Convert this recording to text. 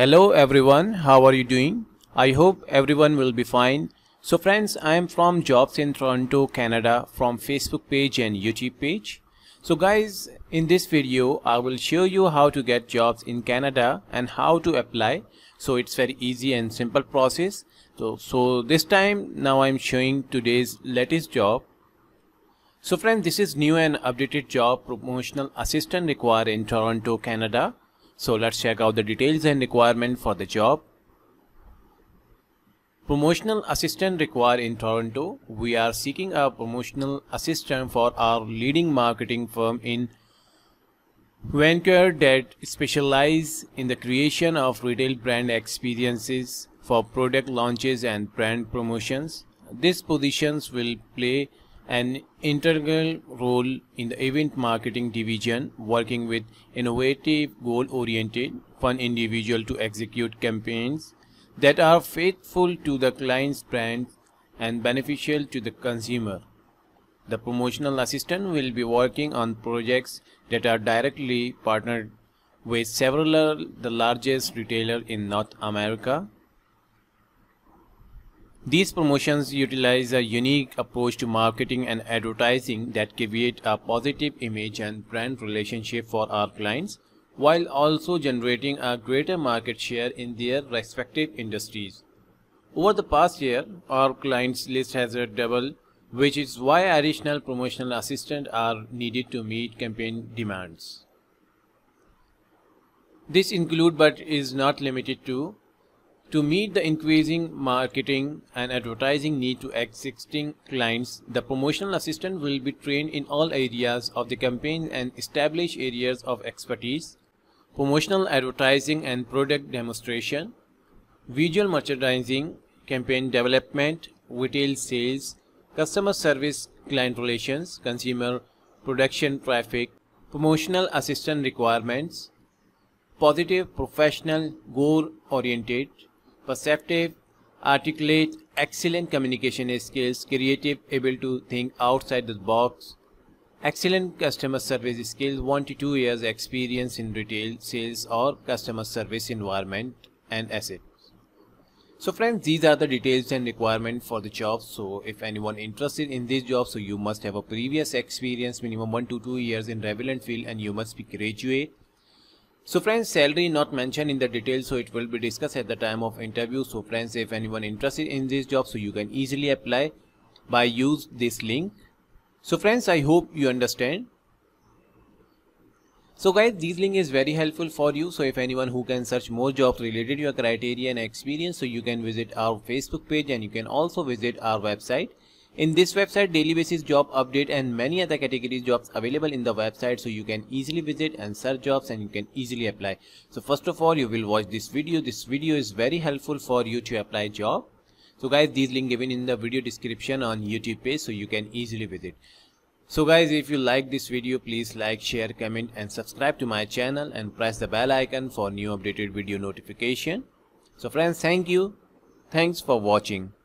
Hello everyone, how are you doing? I hope everyone will be fine. So friends, I am from Jobs in Toronto, Canada from Facebook page and YouTube page. So guys, in this video, I will show you how to get jobs in Canada and how to apply. So it's very easy and simple process. So, so this time now I'm showing today's latest job. So friends, this is new and updated job promotional assistant required in Toronto, Canada. So let's check out the details and requirement for the job. Promotional assistant required in Toronto. We are seeking a promotional assistant for our leading marketing firm in Vancouver that specializes in the creation of retail brand experiences for product launches and brand promotions. These positions will play an integral role in the event marketing division, working with innovative, goal-oriented fund individual to execute campaigns that are faithful to the client's brand and beneficial to the consumer. The promotional assistant will be working on projects that are directly partnered with several the largest retailer in North America these promotions utilize a unique approach to marketing and advertising that create a positive image and brand relationship for our clients while also generating a greater market share in their respective industries. Over the past year, our clients list has doubled, which is why additional promotional assistants are needed to meet campaign demands. This include but is not limited to to meet the increasing marketing and advertising need to existing clients, the promotional assistant will be trained in all areas of the campaign and establish areas of expertise, promotional advertising and product demonstration, visual merchandising, campaign development, retail sales, customer service, client relations, consumer production traffic, promotional assistant requirements, positive, professional, goal-oriented, perceptive, articulate, excellent communication skills, creative, able to think outside the box, excellent customer service skills, 1 to 2 years experience in retail sales or customer service environment and assets. So friends, these are the details and requirements for the job. So if anyone interested in this job, so you must have a previous experience minimum 1 to 2 years in relevant field and you must be graduate so friends, salary not mentioned in the details, so it will be discussed at the time of interview. So friends, if anyone interested in this job, so you can easily apply by use this link. So friends, I hope you understand. So guys, this link is very helpful for you. So if anyone who can search more jobs related to your criteria and experience, so you can visit our Facebook page and you can also visit our website. In this website, daily basis job update and many other categories jobs available in the website so you can easily visit and search jobs and you can easily apply. So first of all, you will watch this video. This video is very helpful for you to apply job. So guys, these link given in the video description on YouTube page so you can easily visit. So guys, if you like this video, please like, share, comment and subscribe to my channel and press the bell icon for new updated video notification. So friends, thank you. Thanks for watching.